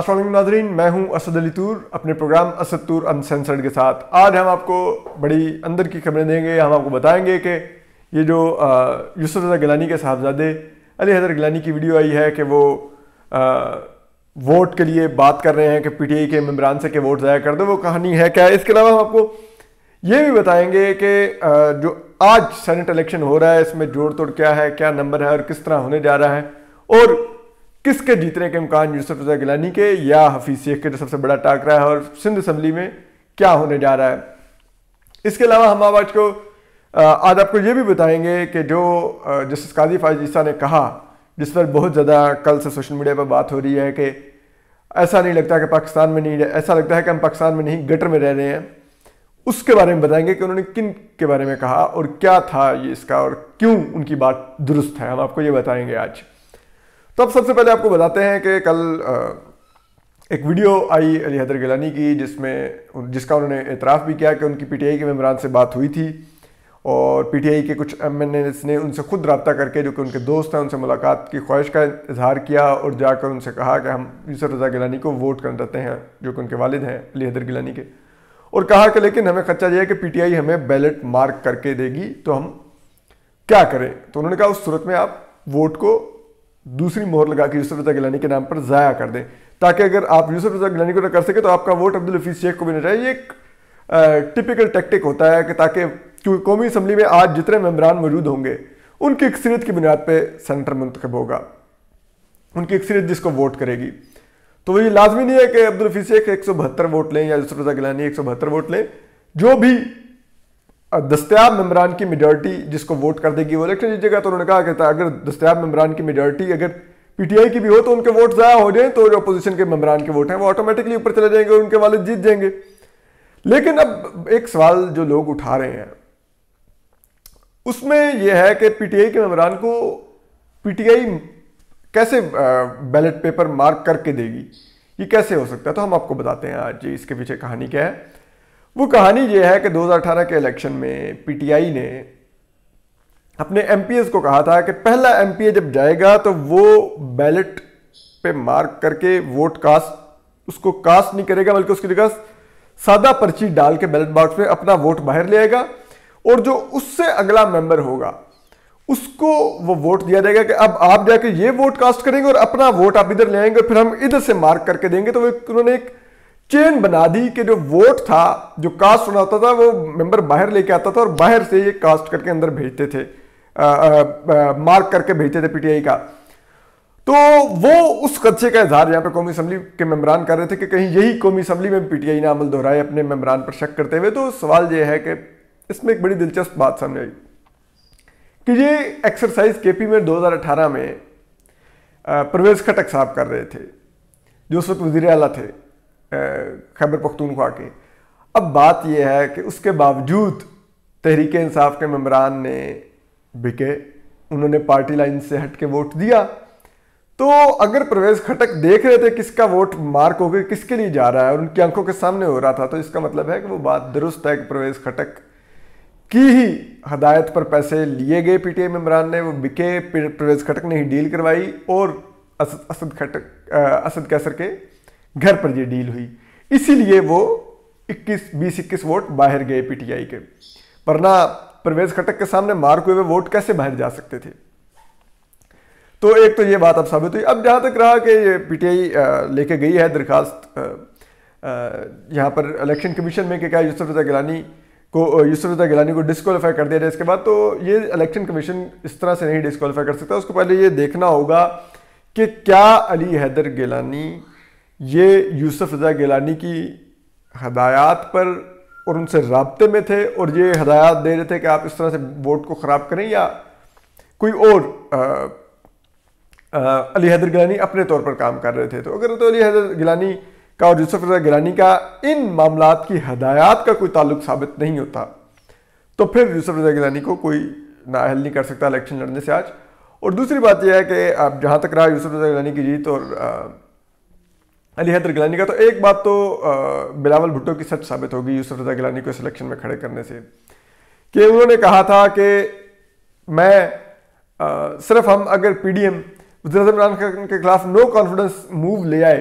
असल नाजरीन मैं हूं असद अली तूर अपने प्रोग्राम असद तूर अनसेंसर्ड के साथ आज हम आपको बड़ी अंदर की खबरें देंगे हम आपको बताएंगे कि ये जो यूसुफ रजा गिलानी के साहबजादे अली हजर गिलानी की वीडियो आई है कि वो आ, वोट के लिए बात कर रहे हैं कि पीटीआई के मम्बरान से के वोट ज़ाया कर दो वो कहानी है क्या इसके अलावा हम आपको ये भी बताएंगे कि जो आज सेनेट इलेक्शन हो रहा है इसमें जोड़ तोड़ क्या है क्या नंबर है और किस तरह होने जा रहा है और किसके जीतने के इम्कान यूसुफ रजा गिलानी के या हफीज शेख के जो सबसे बड़ा टाकरा है और सिंध असम्बली में क्या होने जा रहा है इसके अलावा हम आवाज को आज आपको ये भी बताएंगे कि जो जस्टिस काजी फाजीसा ने कहा जिस पर बहुत ज़्यादा कल से सोशल मीडिया पर बात हो रही है कि ऐसा नहीं लगता कि पाकिस्तान में नहीं ऐसा लगता है कि हम पाकिस्तान में नहीं गटर में रह रहे हैं उसके बारे में बताएंगे कि उन्होंने किन के बारे में कहा और क्या था ये इसका और क्यों उनकी बात दुरुस्त है हम आपको ये बताएंगे आज तो अब सबसे पहले आपको बताते हैं कि कल एक वीडियो आई अली हैदर गिलानी की जिसमें जिसका उन्होंने एतराफ़ भी किया कि उनकी पीटीआई के मम्बरान से बात हुई थी और पीटीआई के कुछ एम एन ने उनसे खुद रबता करके जो कि उनके दोस्त हैं उनसे मुलाकात की ख्वाहिश का इजहार किया और जाकर उनसे कहा कि हम यूसर रजा गिलानी को वोट कर देते हैं जो कि उनके वालिद हैं अली हैदर गिलानी के और कहा कि लेकिन हमें खच्चा यह है कि आई हमें बैलेट मार्क करके देगी तो हम क्या करें तो उन्होंने कहा उस सूरत में आप वोट को दूसरी मोहर लगा के यूसुफ रजा गिलानी के नाम पर ज़ाया कर दें ताकि अगर आप यूसुफ रजा गिलानी को ना कर सके तो आपका वोट अब्दुल हफीज़ शेख को भी ना जाए ये एक टिपिकल टेक्टिक होता है कि ताकि क्योंकि कौमी असम्बली में आज जितने मेम्बरान मौजूद होंगे उनकी अक्सरियत की बुनियाद पर सेंटर मंतखब होगा उनकी अक्सरियत जिसको वोट करेगी तो वही लाजमी नहीं है कि अब्दुल हफीज़ शेख एक सौ बहत्तर वोट लें या यूसुफ रजा गिलानी एक सौ बहत्तर वोट लें जो भी दस्तियाब मम्बरान की मेजॉरिटी जिसको वोट कर देगी वो इलेक्शन जीतेगा तो उन्होंने कहा कि अगर दस्तियाब मम्बरान की मेजॉरिटी अगर पीटीआई की भी हो तो उनके वोट ज़ाया हो जाए तो जो अपोजिशन के मम्बरान के वोट हैं वो ऑटोमेटिकली ऊपर चले जाएंगे और उनके वाले जीत जाएंगे लेकिन अब एक सवाल जो लोग उठा रहे हैं उसमें यह है कि पी के मम्बरान को पी कैसे बैलेट पेपर मार्क करके देगी ये कैसे हो सकता है तो हम आपको बताते हैं आज इसके पीछे कहानी क्या है वो कहानी ये है कि 2018 के इलेक्शन में पीटीआई ने अपने एम को कहा था कि पहला एम जब जाएगा तो वो बैलेट पे मार्क करके वोट कास्ट उसको कास्ट नहीं करेगा बल्कि उसकी जगह सादा पर्ची डाल के बैलेट बॉक्स में अपना वोट बाहर ले आएगा और जो उससे अगला मेंबर होगा उसको वो वोट दिया जाएगा कि अब आप जाके ये वोट कास्ट करेंगे और अपना वोट आप इधर ले आएंगे और फिर हम इधर से मार्क करके देंगे तो वो उन्होंने एक चेन बना दी कि जो वोट था जो कास्ट बनाता था वो मेंबर बाहर लेके आता था और बाहर से ये कास्ट करके अंदर भेजते थे आ, आ, आ, मार्क करके भेजते थे पीटीआई का तो वो उस खदशे का इजहार यहाँ पे कौमी असम्बली के मेम्बरान कर रहे थे कि कहीं यही कौमी असम्बली में पीटीआई ने अमल दोहराए अपने मेम्बरान पर शक करते हुए तो सवाल ये है कि इसमें एक बड़ी दिलचस्प बात सामने आई कि ये एक्सरसाइज केपी में 2018 में परवेज खटक साहब कर रहे थे जो उस वक्त वजीर अला थे खैबर पख्तूनख्वा के अब बात यह है कि उसके बावजूद तहरीक इंसाफ के मम्बरान ने बिके उन्होंने पार्टी लाइन से हट के वोट दिया तो अगर प्रवेश खटक देख रहे थे किसका वोट मार्क होकर किसके लिए जा रहा है और उनकी आंखों के सामने हो रहा था तो इसका मतलब है कि वो बात दुरुस्त है कि प्रवेश खटक की ही हदायत पर पैसे लिए गए पीटीआई मेम्बरान ने वो बिके प्रवेश खटक ने ही डील करवाई और असद असद खटक असद कैसर के घर पर ये डील हुई इसीलिए वो 21 बीस इक्कीस वोट बाहर गए पीटीआई के वरना प्रवेश खटक के सामने मार हुए वोट कैसे बाहर जा सकते थे तो एक तो ये बात अब साबित हुई अब जहाँ तक रहा कि ये पीटीआई लेके गई है दरखास्त यहाँ पर इलेक्शन कमीशन में कि क्या यूसुफ रजा गिलानी को यूसुफ रजा गिलानी को डिसक्वालीफाई कर दिया जाए इसके बाद तो ये इलेक्शन कमीशन इस तरह से नहीं डिसक्वालीफाई कर सकता उसको पहले ये देखना होगा कि क्या अली हैदर गिलानी ये यूसुफ रजा गिलानी की हदायत पर और उनसे रबते में थे और ये हदायत दे रहे थे कि आप इस तरह से वोट को ख़राब करें या कोई और आ, आ, अली हैदर गिलानी अपने तौर पर काम कर रहे थे तो अगर तो अली हैदर गिलानी का और यूसुफ रजा गिलानी का इन मामला की हदायत का कोई ताल्लुक साबित नहीं होता तो फिर यूसुफ रजा गिलानी को कोई नाहल नहीं कर सकता इलेक्शन लड़ने से आज और दूसरी बात यह है कि अब जहाँ तक रहा यूसुफ रजा गिलानी की जीत और अली हैदर गिलानी का तो एक बात तो बिलावल भुट्टो की सच साबित होगी यूसुफ रजा गिलानी को सिलेक्शन में खड़े करने से कि उन्होंने कहा था कि मैं आ, सिर्फ हम अगर P D M Imran Khan के खिलाफ नो कॉन्फिडेंस मूव ले आए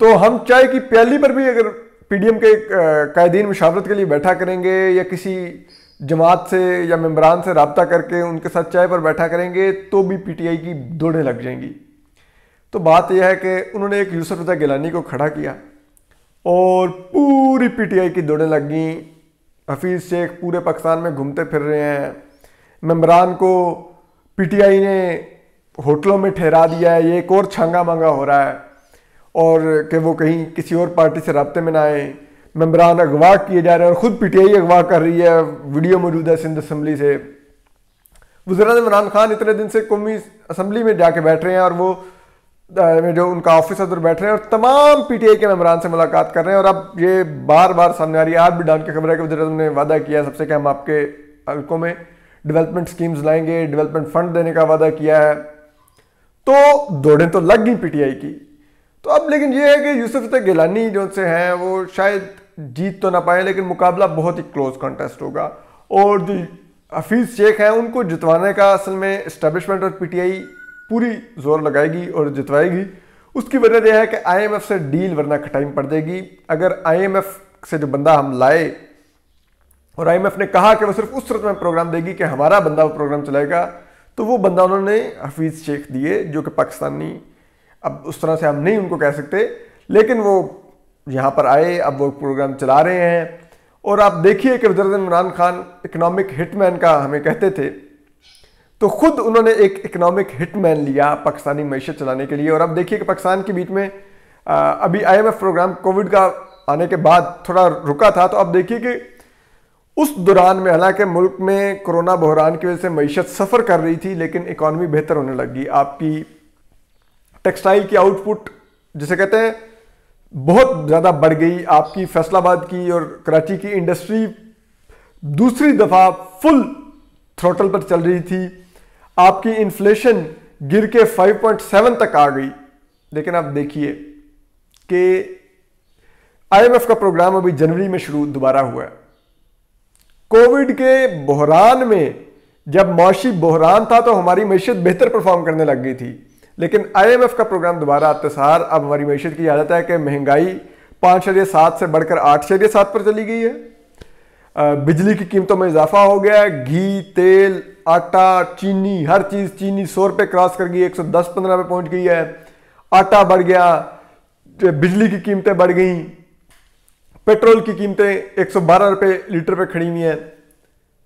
तो हम चाहे कि प्याली पर भी अगर पीडीएम के कायदीन मशावरत के लिए बैठा करेंगे या किसी जमात से या मम्बरान से रबता करके उनके साथ चाय पर बैठा करेंगे तो भी पीटीआई की दौड़ें लग जाएंगी तो बात यह है कि उन्होंने एक यूसुफ रजा गिलानी को खड़ा किया और पूरी पीटीआई की दौड़ें लग गई हफीज़ शेख पूरे पाकिस्तान में घूमते फिर रहे हैं मम्बरान को पीटीआई ने होटलों में ठहरा दिया है ये एक और छांगा मांगा हो रहा है और कि वो कहीं किसी और पार्टी से रबते में ना आए मम्बरान अगवा किए जा रहे हैं और ख़ुद पीटीआई अगवा कर रही है वीडियो मौजूद है सिंध असम्बली से वजरा इमरान खान इतने दिन से कौमी असम्बली में जाके बैठ रहे हैं और वो में जो उनका ऑफिस है उधर बैठ रहे हैं और तमाम पीटीआई के मेम्बरान से मुलाकात कर रहे हैं और अब ये बार बार सामने आ रही है आज भी डाल की खबर है कि वजह ने वादा किया है सबसे कि हम आपके हल्कों में डेवलपमेंट स्कीम्स लाएंगे डेवलपमेंट फंड देने का वादा किया है तो दौड़ें तो लग गई पीटीआई की तो अब लेकिन ये है कि यूसुफ तक तो गिलानी जो से हैं वो शायद जीत तो ना पाए लेकिन मुकाबला बहुत ही क्लोज कॉन्टेस्ट होगा और जो हफीज़ शेख हैं उनको जितवाने का असल में इस्टेब्लिशमेंट और पीटीआई पूरी जोर लगाएगी और जितवाएगी उसकी वजह यह है कि आईएमएफ से डील वरना खटाई पड़ जाएगी अगर आईएमएफ से जो बंदा हम लाए और आईएमएफ ने कहा कि वो सिर्फ उस सूरत में प्रोग्राम देगी कि हमारा बंदा वो प्रोग्राम चलाएगा तो वो बंदा उन्होंने हफीज़ शेख दिए जो कि पाकिस्तानी अब उस तरह से हम नहीं उनको कह सकते लेकिन वो यहाँ पर आए अब वो प्रोग्राम चला रहे हैं और आप देखिए कि वजरत इमरान खान इकनॉमिक हिटमैन का हमें कहते थे तो खुद उन्होंने एक इकोनॉमिक हिटमैन लिया पाकिस्तानी मीशत चलाने के लिए और अब देखिए कि पाकिस्तान के बीच में अभी आईएमएफ प्रोग्राम कोविड का आने के बाद थोड़ा रुका था तो अब देखिए कि उस दौरान में हालांकि मुल्क में कोरोना बहरान की वजह से मीशत सफ़र कर रही थी लेकिन इकॉनमी बेहतर होने लगी आपकी टेक्सटाइल की आउटपुट जिसे कहते हैं बहुत ज़्यादा बढ़ गई आपकी फैसलाबाद की और कराची की इंडस्ट्री दूसरी दफ़ा फुल थ्रोटल पर चल रही थी आपकी इन्फ्लेशन गिर के 5.7 तक आ गई लेकिन आप देखिए कि आईएमएफ का प्रोग्राम अभी जनवरी में शुरू दोबारा हुआ है कोविड के बहरान में जब मुशी बहरान था तो हमारी मीशत बेहतर परफॉर्म करने लग गई थी लेकिन आईएमएफ का प्रोग्राम दोबारा अतसार अब हमारी मीशत की आदत है कि महंगाई पाँच शरिया सात से बढ़कर आठ शरिया सात पर चली गई है बिजली की कीमतों में इजाफा हो गया है घी तेल आटा चीनी हर चीज़ चीनी सौ रुपये क्रॉस कर गई एक सौ दस पंद्रह पे पहुंच गई है आटा बढ़ गया तो बिजली की कीमतें बढ़ गई पेट्रोल की कीमतें एक सौ बारह रुपये लीटर पे खड़ी हुई हैं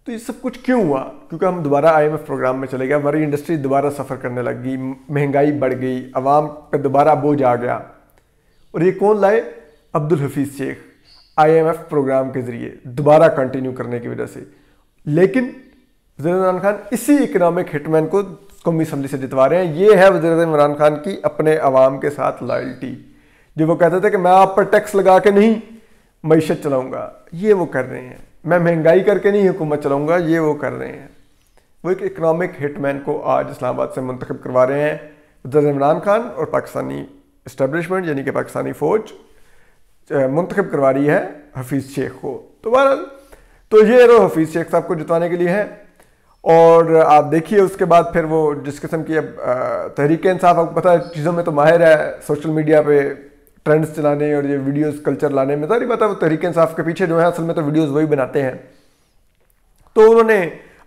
तो ये सब कुछ क्यों हुआ क्योंकि हम दोबारा आई प्रोग्राम में चले गए हमारी इंडस्ट्री दोबारा सफ़र करने लग गई महंगाई बढ़ गई आवाम पर दोबारा बोझ आ गया और ये कौन लाए अब्दुल हफीज़ शेख आईएमएफ प्रोग्राम के ज़रिए दोबारा कंटिन्यू करने की वजह से लेकिन वजीर इमरान खान इसी इकनॉमिक हिटमैन को कौमी असम्बली से जितवा रहे हैं ये है वजीर इमरान खान की अपने आवाम के साथ लॉयल्टी जो वो कहते थे कि मैं आप पर टैक्स लगा के नहीं मीशत चलाऊँगा ये वो कर रहे हैं मैं महंगाई करके नहीं हुकूमत चलाऊँगा ये वो कर रहे हैं वो एक इकनॉमिक हिटमैन को आज इस्लामाबाद से मंतखब करवा रहे हैं वजर इमरान खान और पाकिस्तानी इस्टबलिशमेंट यानी कि पाकिस्तानी फ़ौज मंतखब करवा रही है हफीज़ शेख को तो बहरहाल तो ये रो हफीज़ शेख साहब को जितवाने के लिए है और आप देखिए उसके बाद फिर वो डिस्कशन की अब तहरीक इंसाफ आपको पता है चीज़ों में तो माहिर है सोशल मीडिया पे ट्रेंड्स चलाने और ये वीडियोस कल्चर लाने में सारी पता है वो तहरीक इंसाफ के पीछे जो है असल में तो वीडियोस वही बनाते हैं तो उन्होंने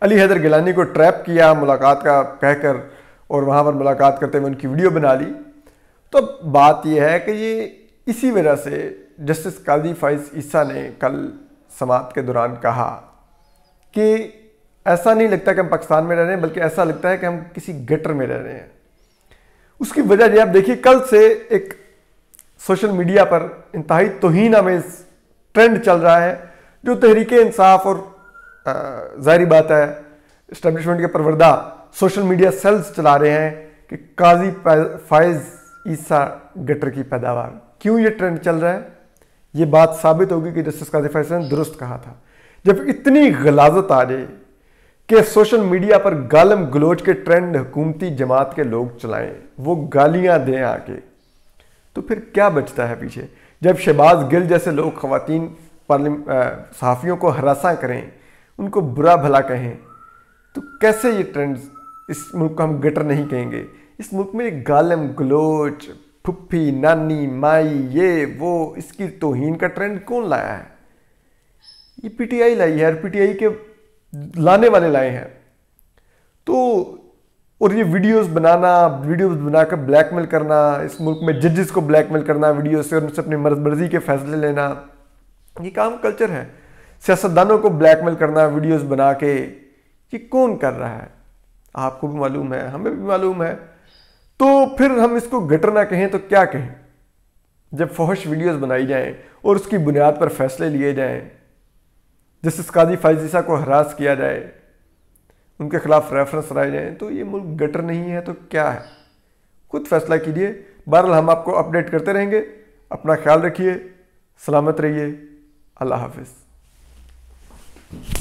अली हैदर गिलानी को ट्रैप किया मुलाकात का कहकर और वहाँ पर मुलाकात करते हुए उनकी वीडियो बना ली तो बात यह है कि ये इसी वजह से जस्टिस काजी फाइज ईसा ने कल समाप्त के दौरान कहा कि ऐसा नहीं लगता कि हम पाकिस्तान में रह रहे हैं बल्कि ऐसा लगता है कि हम किसी गटर में रह रहे हैं उसकी वजह यह आप देखिए कल से एक सोशल मीडिया पर इंतहाई तोहन आमेज ट्रेंड चल रहा है जो तहरीक इंसाफ और ज़ाहरी बात है इस्टबलिशमेंट के परवरदा सोशल मीडिया सेल्स चला रहे हैं कि काजी फायज ईसा गटर की पैदावार क्यों ये ट्रेंड चल रहा है ये बात साबित होगी कि जस्टिस काजी फैसल ने दुरुस्त कहा था जब इतनी गलाजत आ जाए कि सोशल मीडिया पर गालम गलोच के ट्रेंड हुकूमती जमात के लोग चलाएं वो गालियां दें आके तो फिर क्या बचता है पीछे जब शहबाज गिल जैसे लोग खातन सहाफ़ियों को हरासा करें उनको बुरा भला कहें तो कैसे ये ट्रेंड्स इस मुल्क को हम गटर नहीं कहेंगे इस मुल्क में गालम गलोच फुफी नानी माई ये वो इसकी तोहन का ट्रेंड कौन लाया है ये पीटीआई लाई है और पीटीआई के लाने वाले लाए हैं तो और ये वीडियोस बनाना वीडियोस बनाकर ब्लैकमेल करना इस मुल्क में जजेस को ब्लैकमेल करना वीडियो से उनसे अपनी मर्जी के फैसले लेना ये काम कल्चर है सियासतदानों को ब्लैकमेल करना वीडियोस बना के ये कौन कर रहा है आपको भी मालूम है हमें भी मालूम है तो फिर हम इसको गटर ना कहें तो क्या कहें जब फहश वीडियोज़ बनाई जाएँ और उसकी बुनियाद पर फैसले लिए जाएँ जस्टिस काजी फाइजीसा को हरास किया जाए उनके खिलाफ रेफरेंस लाए जाएँ तो ये मुल्क गटर नहीं है तो क्या है खुद फैसला कीजिए बहरहाल हम आपको अपडेट करते रहेंगे अपना ख्याल रखिए सलामत रहिए अल्लाह हाफिज़